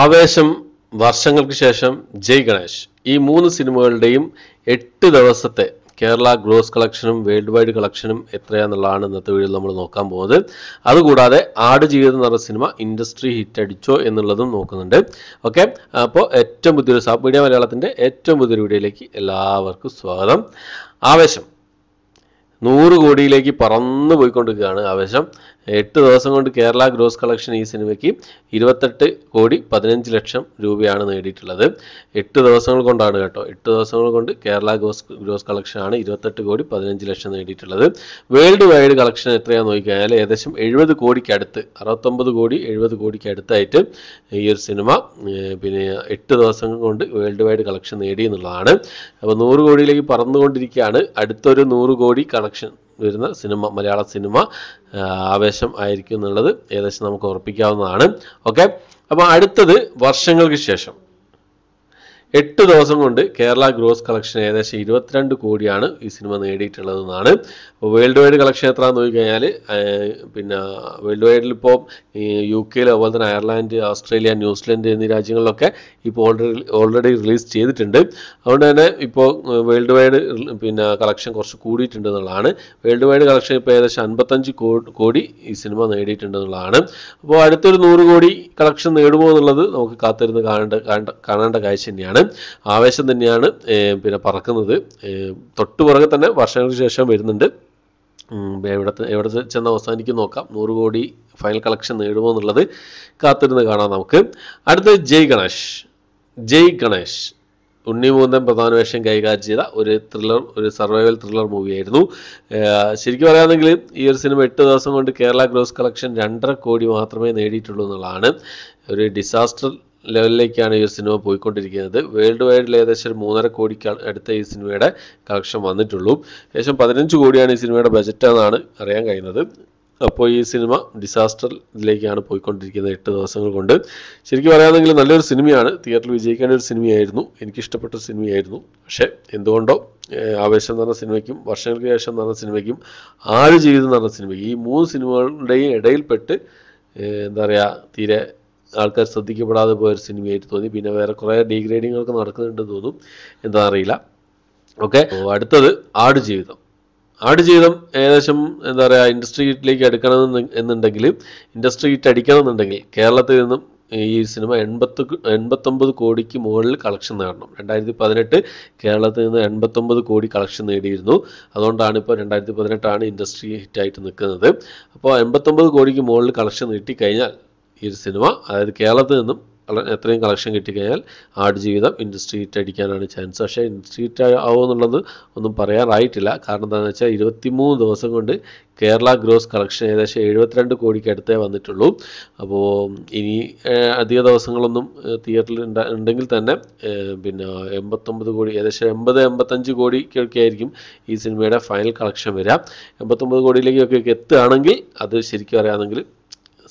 ആവേശം വർഷങ്ങൾക്ക് ശേഷം ജയ് ഗണേഷ് ഈ മൂന്ന് സിനിമകളുടെയും എട്ട് ദിവസത്തെ കേരള ഗ്രോസ് കളക്ഷനും വേൾഡ് വൈഡ് കളക്ഷനും എത്രയാണെന്നുള്ളതാണ് ഇന്നത്തെ വീഡിയോയിൽ നമ്മൾ നോക്കാൻ പോകുന്നത് അതുകൂടാതെ ആട് ജീവിതം എന്ന് പറഞ്ഞ സിനിമ ഇൻഡസ്ട്രി ഹിറ്റ് അടിച്ചോ എന്നുള്ളതും നോക്കുന്നുണ്ട് ഓക്കെ അപ്പോൾ ഏറ്റവും പുതിയൊരു സബ് മീഡിയ മലയാളത്തിൻ്റെ ഏറ്റവും പുതിയൊരു വീഡിയോയിലേക്ക് എല്ലാവർക്കും സ്വാഗതം ആവേശം നൂറ് കോടിയിലേക്ക് പറന്നു പോയിക്കൊണ്ടിരിക്കുകയാണ് ആവേശം എട്ട് ദിവസം കൊണ്ട് കേരള ഗ്രോസ് കളക്ഷൻ ഈ സിനിമയ്ക്ക് ഇരുപത്തെട്ട് കോടി പതിനഞ്ച് ലക്ഷം രൂപയാണ് നേടിയിട്ടുള്ളത് എട്ട് ദിവസങ്ങൾ കൊണ്ടാണ് കേട്ടോ എട്ട് ദിവസങ്ങൾ കൊണ്ട് കേരള ഗ്രോസ് ഗ്രോസ് കളക്ഷനാണ് ഇരുപത്തെട്ട് കോടി പതിനഞ്ച് ലക്ഷം നേടിയിട്ടുള്ളത് വേൾഡ് വൈഡ് കളക്ഷൻ എത്രയാണെന്ന് നോക്കിക്കഴിഞ്ഞാൽ ഏകദേശം എഴുപത് അടുത്ത് അറുപത്തൊമ്പത് കോടി എഴുപത് കോടിക്ക് അടുത്തായിട്ട് ഈ ഒരു സിനിമ പിന്നെ എട്ട് ദിവസങ്ങൾ കൊണ്ട് വേൾഡ് വൈഡ് കളക്ഷൻ നേടി എന്നുള്ളതാണ് അപ്പോൾ നൂറ് കോടിയിലേക്ക് പറന്നുകൊണ്ടിരിക്കുകയാണ് അടുത്തൊരു നൂറ് കോടി കളക്ഷൻ വരുന്ന സിനിമ മലയാള സിനിമ ആവേശം ആയിരിക്കും എന്നുള്ളത് ഏകദേശം നമുക്ക് ഉറപ്പിക്കാവുന്നതാണ് ഓക്കെ അപ്പോൾ അടുത്തത് വർഷങ്ങൾക്ക് ശേഷം എട്ട് ദിവസം കൊണ്ട് കേരള ഗ്രോസ് കളക്ഷൻ ഏകദേശം ഇരുപത്തിരണ്ട് കോടിയാണ് ഈ സിനിമ നേടിയിട്ടുള്ളതെന്നാണ് വേൾഡ് വൈഡ് കളക്ഷൻ എത്ര നോക്കിക്കഴിഞ്ഞാൽ പിന്നെ വേൾഡ് വൈഡിൽ ഇപ്പോൾ യു കെയിൽ അതുപോലെ തന്നെ അയർലാൻഡ് ഓസ്ട്രേലിയ ന്യൂസിലൻഡ് എന്നീ രാജ്യങ്ങളിലൊക്കെ ഇപ്പോൾ ഓൾറെഡി ഓൾറെഡി റിലീസ് ചെയ്തിട്ടുണ്ട് അതുകൊണ്ട് തന്നെ ഇപ്പോൾ വേൾഡ് വൈഡ് പിന്നെ കളക്ഷൻ കുറച്ച് കൂടിയിട്ടുണ്ട് എന്നുള്ളതാണ് വേൾഡ് വൈഡ് കളക്ഷൻ ഇപ്പോൾ ഏകദേശം അൻപത്തഞ്ച് കോടി ഈ സിനിമ നേടിയിട്ടുണ്ട് എന്നുള്ളതാണ് അപ്പോൾ അടുത്തൊരു നൂറ് കോടി കളക്ഷൻ നേടുമോ എന്നുള്ളത് നമുക്ക് കാത്തിരുന്ന് കാണേണ്ട കാണേണ്ട കാഴ്ച തന്നെയാണ് ആവേശം തന്നെയാണ് പിന്നെ പറക്കുന്നത് പുറകെ തന്നെ വർഷങ്ങൾക്ക് ശേഷം വരുന്നുണ്ട് എവിടെ എവിടെ ചെന്ന് അവസാനിക്കും നോക്കാം നൂറ് കോടി ഫൈനൽ കളക്ഷൻ നേടുമോ എന്നുള്ളത് കാത്തിരുന്ന് കാണാം നമുക്ക് അടുത്തത് ജയ് ഗണേഷ് ജയ് ഗണേഷ് ഉണ്ണിമൂന്തൻ പ്രധാന വേഷം കൈകാര്യം ചെയ്ത ഒരു ത്രില്ലർ ഒരു സർവൈവൽ ത്രില്ലർ മൂവിയായിരുന്നു ശരിക്കും പറയാമെങ്കിൽ ഈ ഒരു സിനിമ എട്ട് ദിവസം കൊണ്ട് കേരള ഗ്രോസ് കളക്ഷൻ രണ്ടര കോടി മാത്രമേ നേടിയിട്ടുള്ളൂ എന്നുള്ളതാണ് ഒരു ഡിസാസ്റ്റർ ലെവലിലേക്കാണ് ഈ സിനിമ പോയിക്കൊണ്ടിരിക്കുന്നത് വേൾഡ് വൈഡിൽ ഏകദേശം ഒരു മൂന്നര കോടിക്ക് അടുത്ത ഈ സിനിമയുടെ കളക്ഷൻ വന്നിട്ടുള്ളൂ ഏകദേശം പതിനഞ്ച് കോടിയാണ് ഈ സിനിമയുടെ എന്നാണ് അറിയാൻ കഴിയുന്നത് അപ്പോൾ ഈ സിനിമ ഡിസാസ്റ്ററിലേക്കാണ് പോയിക്കൊണ്ടിരിക്കുന്നത് എട്ട് ദിവസങ്ങൾ കൊണ്ട് ശരിക്കും പറയാമെങ്കിൽ നല്ലൊരു സിനിമയാണ് തിയേറ്ററിൽ വിജയിക്കേണ്ട ഒരു സിനിമയായിരുന്നു എനിക്കിഷ്ടപ്പെട്ട ഒരു സിനിമയായിരുന്നു പക്ഷേ എന്തുകൊണ്ടോ ആവേശം എന്ന് പറഞ്ഞ സിനിമയ്ക്കും വർഷങ്ങൾക്ക് ശേഷം എന്ന് പറഞ്ഞ സിനിമയ്ക്കും ആര് ജീവിതം എന്ന് പറഞ്ഞ സിനിമയ്ക്കും ഈ മൂന്ന് സിനിമകളുടെയും ഇടയിൽപ്പെട്ട് എന്താ പറയുക തീരെ ആൾക്കാർ ശ്രദ്ധിക്കപ്പെടാതെ പോയൊരു സിനിമയായിട്ട് തോന്നി പിന്നെ വേറെ കുറേ ഡീഗ്രേഡിങ്ങൊക്കെ നടക്കുന്നുണ്ടെന്ന് തോന്നും എന്താ അറിയില്ല ഓക്കെ അടുത്തത് ആടുജീവിതം ആടുജീവിതം ഏകദേശം എന്താ പറയുക ഇൻഡസ്ട്രി ഹിറ്റിലേക്ക് എടുക്കണം എന്നുണ്ടെങ്കിൽ ഇൻഡസ്ട്രി ഹിറ്റ് അടിക്കണം എന്നുണ്ടെങ്കിൽ കേരളത്തിൽ നിന്നും ഈ സിനിമ എൺപത്തി എൺപത്തൊമ്പത് കോടിക്ക് മുകളിൽ കളക്ഷൻ നേടണം രണ്ടായിരത്തി പതിനെട്ട് കേരളത്തിൽ നിന്ന് എൺപത്തൊമ്പത് കോടി കളക്ഷൻ നേടിയിരുന്നു അതുകൊണ്ടാണ് ഇപ്പോൾ രണ്ടായിരത്തി പതിനെട്ടാണ് ഇൻഡസ്ട്രി ഹിറ്റായിട്ട് നിൽക്കുന്നത് അപ്പോൾ എൺപത്തൊമ്പത് കോടിക്ക് മുകളിൽ കളക്ഷൻ നീട്ടിക്കഴിഞ്ഞാൽ ഈ ഒരു സിനിമ അതായത് കേരളത്തിൽ നിന്നും എത്രയും കളക്ഷൻ കിട്ടിക്കഴിഞ്ഞാൽ ജീവിതം ഇൻഡസ്ട്രി ഹിറ്റ് അടിക്കാനാണ് ചാൻസ് പക്ഷേ ഇൻഡസ്ട്രി ഹിറ്റ് ആവുമെന്നുള്ളത് ഒന്നും പറയാറായിട്ടില്ല കാരണം എന്താണെന്ന് വെച്ചാൽ ഇരുപത്തിമൂന്ന് ദിവസം കൊണ്ട് കേരള ഗ്രോസ് കളക്ഷൻ ഏകദേശം എഴുപത്തിരണ്ട് കോടിക്ക് അടുത്തേ വന്നിട്ടുള്ളൂ അപ്പോൾ ഇനി അധിക ദിവസങ്ങളൊന്നും തിയേറ്ററിൽ ഉണ്ടെങ്കിൽ തന്നെ പിന്നെ എൺപത്തൊമ്പത് കോടി ഏകദേശം എൺപത് എൺപത്തഞ്ച് കോടിക്കൊക്കെ ആയിരിക്കും ഈ സിനിമയുടെ ഫൈനൽ കളക്ഷൻ വരിക എൺപത്തൊമ്പത് കോടിയിലേക്കൊക്കെ എത്തുകയാണെങ്കിൽ അത് ശരിക്കും അറിയാമെങ്കിൽ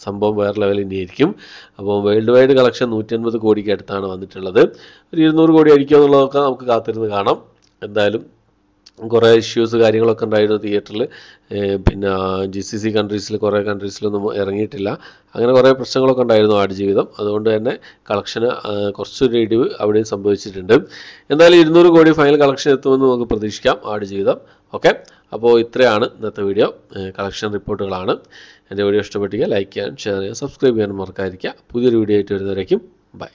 സംഭവം വേറെ ലെവലിൽ ആയിരിക്കും അപ്പോൾ വേൾഡ് വൈഡ് കളക്ഷൻ നൂറ്റി അൻപത് കോടിക്ക് അടുത്താണ് വന്നിട്ടുള്ളത് ഒരു ഇരുന്നൂറ് കോടി അടിക്കുക എന്നുള്ളതൊക്കെ നമുക്ക് കാത്തിരുന്ന് കാണാം എന്തായാലും കുറേ ഇഷ്യൂസ് കാര്യങ്ങളൊക്കെ ഉണ്ടായിരുന്നു തിയേറ്ററിൽ പിന്നെ ജി സി സി കൺട്രീസിൽ കുറേ കൺട്രീസിലൊന്നും ഇറങ്ങിയിട്ടില്ല അങ്ങനെ കുറേ പ്രശ്നങ്ങളൊക്കെ ഉണ്ടായിരുന്നു ജീവിതം അതുകൊണ്ട് തന്നെ കളക്ഷന് കുറച്ചൊരു ഇടിവ് അവിടെയും സംഭവിച്ചിട്ടുണ്ട് എന്തായാലും ഇരുന്നൂറ് കോടി ഫൈനൽ കളക്ഷൻ എത്തുമെന്ന് നമുക്ക് പ്രതീക്ഷിക്കാം ജീവിതം ഓക്കെ അപ്പോൾ ഇത്രയാണ് ഇന്നത്തെ വീഡിയോ കളക്ഷൻ റിപ്പോർട്ടുകളാണ് എൻ്റെ വീഡിയോ ഇഷ്ടപ്പെട്ടിരിക്കുക ലൈക്ക് ചെയ്യാനും ഷെയർ ചെയ്യാനും സബ്സ്ക്രൈബ് ചെയ്യാൻ മറക്കാതിരിക്കുക പുതിയൊരു വീഡിയോ ആയിട്ട് വരുന്നവരേക്കും ബൈ